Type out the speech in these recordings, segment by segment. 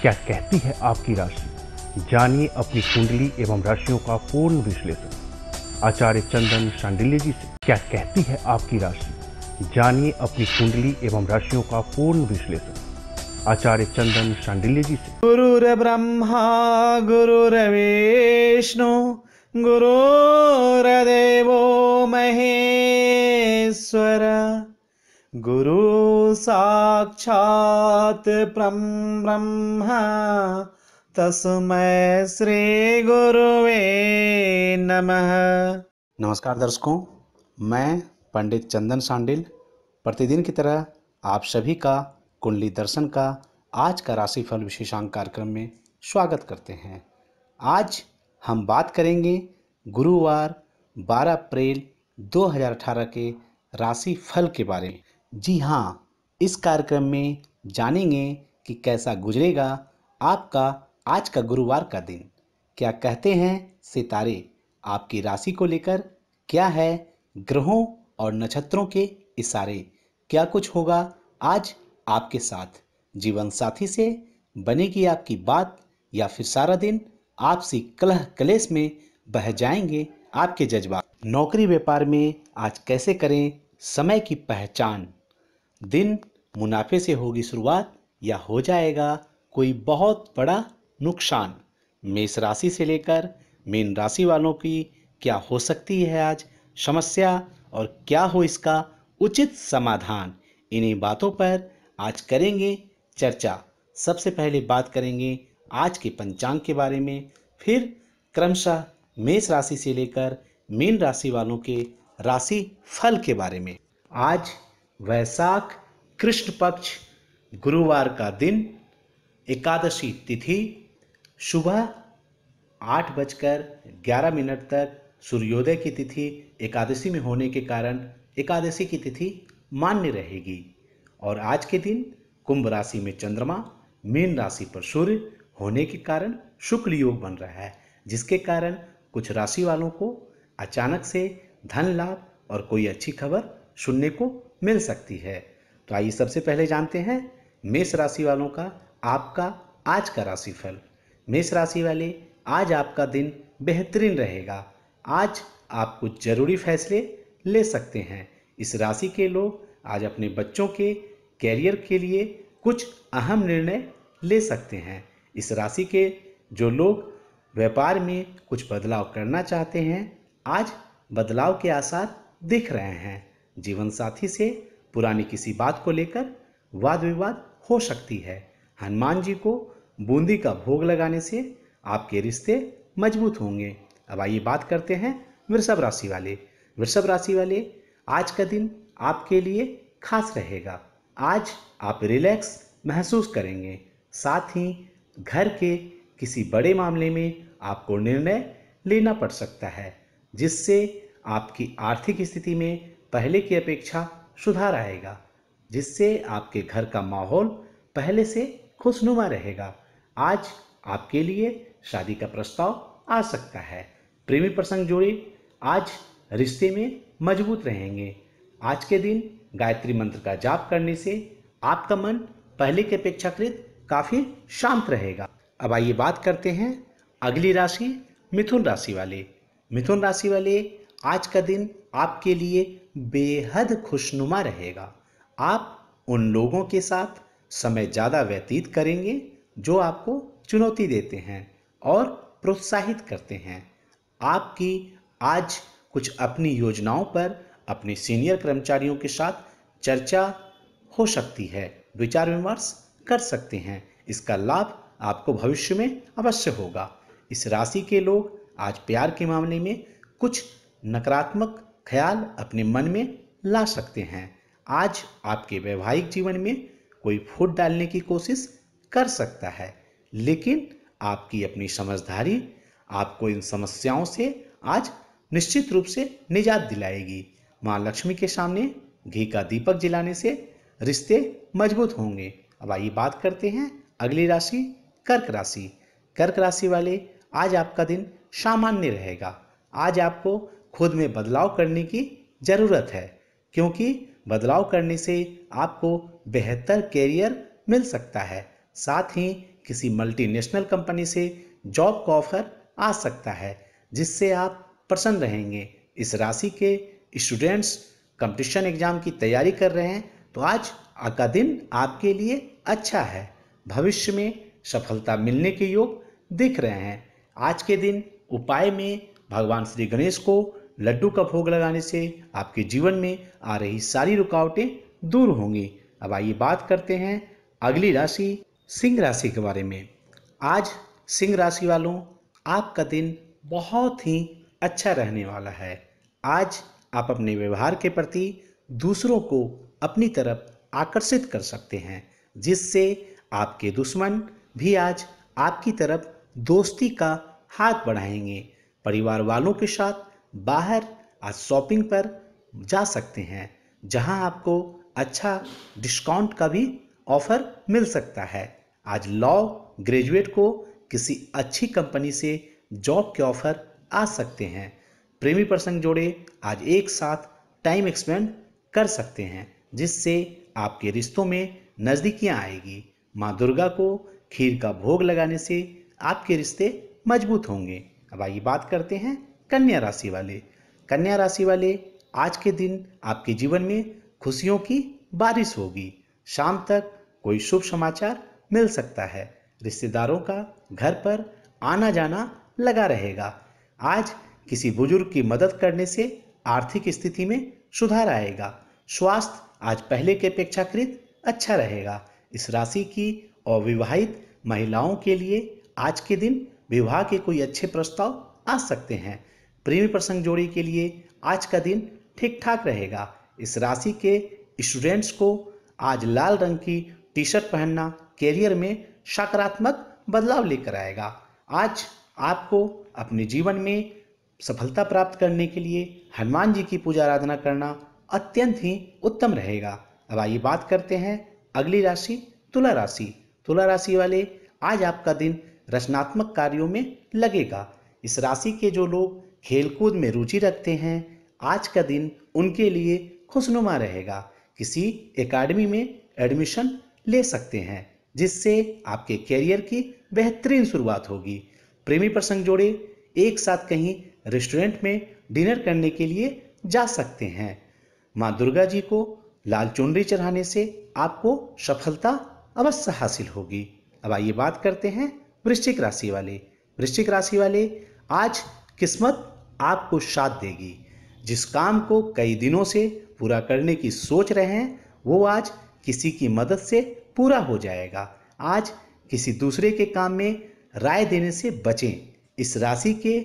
क्या कहती है आपकी राशि जानिए अपनी कुंडली एवं राशियों का पूर्ण विश्लेषण आचार्य चंदन शांडिल्य जी से क्या कहती है आपकी राशि जानिए अपनी कुंडली एवं राशियों का पूर्ण विश्लेषण आचार्य चंदन शांडिल्य जी से गुरु ब्रह्मा गुरु विष्णु गुरु देवो महेश्वर गुरु साक्षात् प्रं ब्रह्म तस्मै श्री गुरुवे नमः नमस्कार दर्शकों मैं पंडित चंदन सांडिल प्रतिदिन की तरह आप सभी का कुंडली दर्शन का आज का राशिफल विशेषांक कार्यक्रम में स्वागत करते हैं आज हम बात करेंगे गुरुवार 12 अप्रैल 2018 के राशि फल के बारे में जी हाँ इस कार्यक्रम में जानेंगे कि कैसा गुजरेगा आपका आज का गुरुवार का दिन क्या कहते हैं सितारे आपकी राशि को लेकर क्या है ग्रहों और नक्षत्रों के इशारे क्या कुछ होगा आज आपके साथ जीवन साथी से बनेगी आपकी बात या फिर सारा दिन आपसी कलह कलेश में बह जाएंगे आपके जज्बात नौकरी व्यापार में आज कैसे करें समय की पहचान दिन मुनाफे से होगी शुरुआत या हो जाएगा कोई बहुत बड़ा नुकसान मेष राशि से लेकर मीन राशि वालों की क्या हो सकती है आज समस्या और क्या हो इसका उचित समाधान इन्हीं बातों पर आज करेंगे चर्चा सबसे पहले बात करेंगे आज के पंचांग के बारे में फिर क्रमशः मेष राशि से लेकर मीन राशि वालों के राशि फल के बारे में आज वैशाख कृष्ण पक्ष गुरुवार का दिन एकादशी तिथि सुबह आठ बजकर ग्यारह मिनट तक सूर्योदय की तिथि एकादशी में होने के कारण एकादशी की तिथि मान्य रहेगी और आज के दिन कुंभ राशि में चंद्रमा मीन राशि पर सूर्य होने के कारण शुक्ल योग बन रहा है जिसके कारण कुछ राशि वालों को अचानक से धन लाभ और कोई अच्छी खबर सुनने को मिल सकती है तो आइए सबसे पहले जानते हैं मेष राशि वालों का आपका आज का राशिफल मेष राशि वाले आज आपका दिन बेहतरीन रहेगा आज आप कुछ जरूरी फैसले ले सकते हैं इस राशि के लोग आज अपने बच्चों के कैरियर के लिए कुछ अहम निर्णय ले सकते हैं इस राशि के जो लोग व्यापार में कुछ बदलाव करना चाहते हैं आज बदलाव के आसार दिख रहे हैं जीवन साथी से पुरानी किसी बात को लेकर वाद विवाद हो सकती है हनुमान जी को बूंदी का भोग लगाने से आपके रिश्ते मजबूत होंगे अब आइए बात करते हैं वृषभ राशि वाले वृषभ राशि वाले आज का दिन आपके लिए खास रहेगा आज आप रिलैक्स महसूस करेंगे साथ ही घर के किसी बड़े मामले में आपको निर्णय लेना पड़ सकता है जिससे आपकी आर्थिक स्थिति में पहले की अपेक्षा सुधार आएगा जिससे आपके घर का माहौल पहले से खुशनुमा रहेगा आज आपके लिए शादी का प्रस्ताव आ सकता है प्रेमी प्रसंग जोड़े आज रिश्ते में मजबूत रहेंगे आज के दिन गायत्री मंत्र का जाप करने से आपका मन पहले के अपेक्षाकृत काफ़ी शांत रहेगा अब आइए बात करते हैं अगली राशि मिथुन राशि वाले मिथुन राशि वाले आज का दिन आपके लिए बेहद खुशनुमा रहेगा आप उन लोगों के साथ समय ज़्यादा व्यतीत करेंगे जो आपको चुनौती देते हैं और प्रोत्साहित करते हैं आपकी आज कुछ अपनी योजनाओं पर अपने सीनियर कर्मचारियों के साथ चर्चा हो सकती है विचार विमर्श कर सकते हैं इसका लाभ आपको भविष्य में अवश्य होगा इस राशि के लोग आज प्यार के मामले में कुछ नकारात्मक ख्याल अपने मन में ला सकते हैं आज आपके वैवाहिक जीवन में कोई फूट डालने की कोशिश कर सकता है लेकिन आपकी अपनी समझदारी आपको इन समस्याओं से आज निश्चित रूप से निजात दिलाएगी माँ लक्ष्मी के सामने घी का दीपक जलाने से रिश्ते मजबूत होंगे अब आइए बात करते हैं अगली राशि कर्क राशि कर्क राशि वाले आज आपका दिन सामान्य रहेगा आज आपको खुद में बदलाव करने की ज़रूरत है क्योंकि बदलाव करने से आपको बेहतर कैरियर मिल सकता है साथ ही किसी मल्टीनेशनल कंपनी से जॉब का ऑफर आ सकता है जिससे आप प्रसन्न रहेंगे इस राशि के स्टूडेंट्स कंपटीशन एग्जाम की तैयारी कर रहे हैं तो आज का दिन आपके लिए अच्छा है भविष्य में सफलता मिलने के योग दिख रहे हैं आज के दिन उपाय में भगवान श्री गणेश को लड्डू का भोग लगाने से आपके जीवन में आ रही सारी रुकावटें दूर होंगी अब आइए बात करते हैं अगली राशि सिंह राशि के बारे में आज सिंह राशि वालों आपका दिन बहुत ही अच्छा रहने वाला है आज आप अपने व्यवहार के प्रति दूसरों को अपनी तरफ आकर्षित कर सकते हैं जिससे आपके दुश्मन भी आज आपकी तरफ दोस्ती का हाथ बढ़ाएंगे परिवार वालों के साथ बाहर आज शॉपिंग पर जा सकते हैं जहां आपको अच्छा डिस्काउंट का भी ऑफर मिल सकता है आज लॉ ग्रेजुएट को किसी अच्छी कंपनी से जॉब के ऑफर आ सकते हैं प्रेमी प्रसंग जोड़े आज एक साथ टाइम एक्सपेंड कर सकते हैं जिससे आपके रिश्तों में नज़दीकियाँ आएगी माँ दुर्गा को खीर का भोग लगाने से आपके रिश्ते मजबूत होंगे अब आइए बात करते हैं कन्या राशि वाले कन्या राशि वाले आज के दिन आपके जीवन में खुशियों की बारिश होगी शाम तक कोई शुभ समाचार मिल सकता है रिश्तेदारों का घर पर आना जाना लगा रहेगा आज किसी बुजुर्ग की मदद करने से आर्थिक स्थिति में सुधार आएगा स्वास्थ्य आज पहले के अपेक्षाकृत अच्छा रहेगा इस राशि की अविवाहित महिलाओं के लिए आज के दिन विवाह के कोई अच्छे प्रस्ताव आ सकते हैं प्रेमी प्रसंग जोड़ी के लिए आज का दिन ठीक ठाक रहेगा इस राशि के स्टूडेंट्स को आज लाल रंग की टी शर्ट पहनना कैरियर में सकारात्मक बदलाव लेकर आएगा आज आपको अपने जीवन में सफलता प्राप्त करने के लिए हनुमान जी की पूजा आराधना करना अत्यंत ही उत्तम रहेगा अब आइए बात करते हैं अगली राशि तुला राशि तुला राशि वाले आज आपका दिन रचनात्मक कार्यों में लगेगा इस राशि के जो लोग खेलकूद में रुचि रखते हैं आज का दिन उनके लिए खुशनुमा रहेगा किसी एकेडमी में एडमिशन ले सकते हैं जिससे आपके करियर की बेहतरीन शुरुआत होगी प्रेमी प्रसंग जोड़े एक साथ कहीं रेस्टोरेंट में डिनर करने के लिए जा सकते हैं माँ दुर्गा जी को लाल चुनरी चढ़ाने से आपको सफलता अवश्य हासिल होगी अब आइए बात करते हैं वृश्चिक राशि वाले वृश्चिक राशि वाले आज किस्मत आपको साथ देगी जिस काम को कई दिनों से पूरा करने की सोच रहे हैं वो आज किसी की मदद से पूरा हो जाएगा आज किसी दूसरे के काम में राय देने से बचें इस राशि के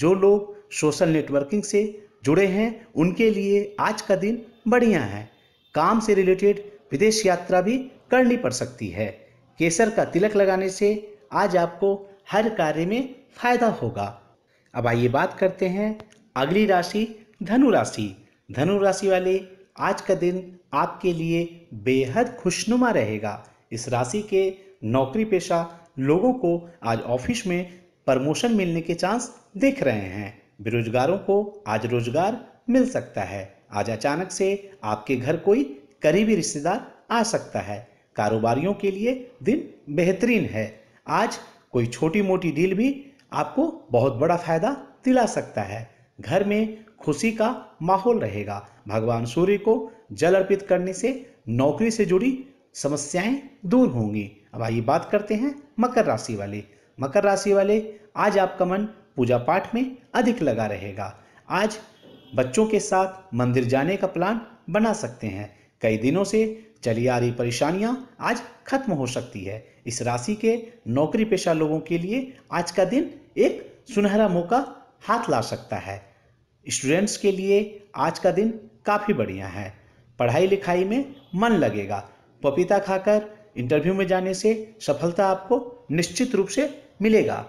जो लोग सोशल नेटवर्किंग से जुड़े हैं उनके लिए आज का दिन बढ़िया है काम से रिलेटेड विदेश यात्रा भी करनी पड़ सकती है केसर का तिलक लगाने से आज आपको हर कार्य में फायदा होगा अब आइए बात करते हैं अगली राशि धनु राशि धनु राशि वाले आज का दिन आपके लिए बेहद खुशनुमा रहेगा इस राशि के नौकरी पेशा लोगों को आज ऑफिस में प्रमोशन मिलने के चांस देख रहे हैं बेरोजगारों को आज रोजगार मिल सकता है आज अचानक से आपके घर कोई करीबी रिश्तेदार आ सकता है कारोबारियों के लिए दिन बेहतरीन है आज कोई छोटी मोटी डील भी आपको बहुत बड़ा फायदा दिला सकता है घर में खुशी का माहौल रहेगा भगवान सूर्य को जल अर्पित करने से नौकरी से जुड़ी समस्याएं दूर होंगी अब आइए बात करते हैं मकर राशि वाले मकर राशि वाले आज आपका मन पूजा पाठ में अधिक लगा रहेगा आज बच्चों के साथ मंदिर जाने का प्लान बना सकते हैं कई दिनों से चली आ रही परेशानियां आज खत्म हो सकती है इस राशि के नौकरी पेशा लोगों के लिए आज का दिन एक सुनहरा मौका हाथ ला सकता है स्टूडेंट्स के लिए आज का दिन काफ़ी बढ़िया है पढ़ाई लिखाई में मन लगेगा पपीता खाकर इंटरव्यू में जाने से सफलता आपको निश्चित रूप से मिलेगा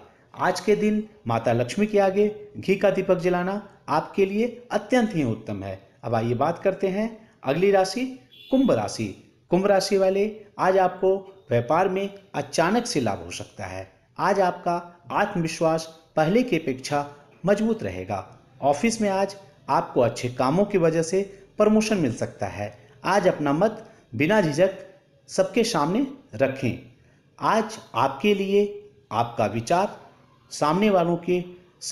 आज के दिन माता लक्ष्मी के आगे घी का दीपक जलाना आपके लिए अत्यंत ही उत्तम है अब आइए बात करते हैं अगली राशि कुंभ राशि कुंभ राशि वाले आज आपको व्यापार में अचानक से लाभ हो सकता है आज आपका आत्मविश्वास पहले की अपेक्षा मजबूत रहेगा ऑफिस में आज आपको अच्छे कामों की वजह से प्रमोशन मिल सकता है आज अपना मत बिना झिझक सबके सामने रखें आज आपके लिए आपका विचार सामने वालों के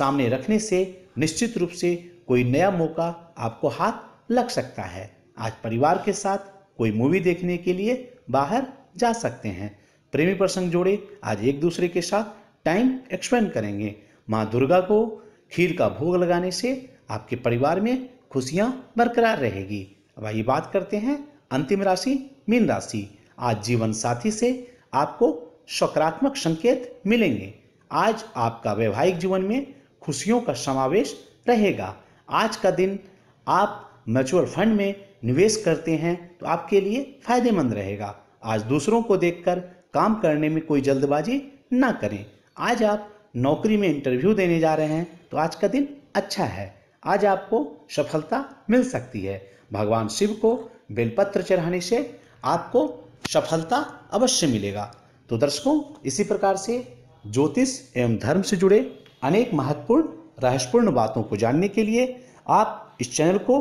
सामने रखने से निश्चित रूप से कोई नया मौका आपको हाथ लग सकता है आज परिवार के साथ कोई मूवी देखने के लिए बाहर जा सकते हैं प्रेमी प्रसंग जोड़े आज एक दूसरे के साथ टाइम एक्सपेंड करेंगे माँ दुर्गा को खीर का भोग लगाने से आपके परिवार में खुशियाँ बरकरार रहेगी अब आइए बात करते हैं अंतिम राशि मीन राशि आज जीवन साथी से आपको सकारात्मक संकेत मिलेंगे आज आपका वैवाहिक जीवन में खुशियों का समावेश रहेगा आज का दिन आप म्यूचुअल फंड में निवेश करते हैं तो आपके लिए फायदेमंद रहेगा आज दूसरों को देखकर काम करने में कोई जल्दबाजी ना करें आज आप नौकरी में इंटरव्यू देने जा रहे हैं तो आज का दिन अच्छा है आज आपको सफलता मिल सकती है भगवान शिव को बेलपत्र चढ़ाने से आपको सफलता अवश्य मिलेगा तो दर्शकों इसी प्रकार से ज्योतिष एवं धर्म से जुड़े अनेक महत्वपूर्ण रहस्यपूर्ण बातों को जानने के लिए आप इस चैनल को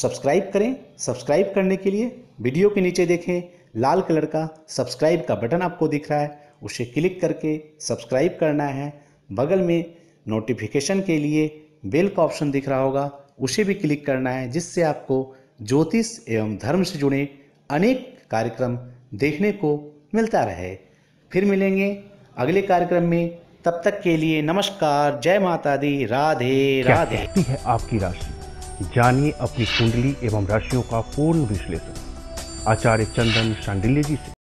सब्सक्राइब करें सब्सक्राइब करने के लिए वीडियो के नीचे देखें लाल कलर का सब्सक्राइब का बटन आपको दिख रहा है उसे क्लिक करके सब्सक्राइब करना है बगल में नोटिफिकेशन के लिए बेल का ऑप्शन दिख रहा होगा उसे भी क्लिक करना है जिससे आपको ज्योतिष एवं धर्म से जुड़े अनेक कार्यक्रम देखने को मिलता रहे फिर मिलेंगे अगले कार्यक्रम में तब तक के लिए नमस्कार जय माता दी राधे राधे है आपकी राशि जानिए अपनी कुंडली एवं राशियों का पूर्ण विश्लेषण आचार्य चंदन शांडिल्य जी से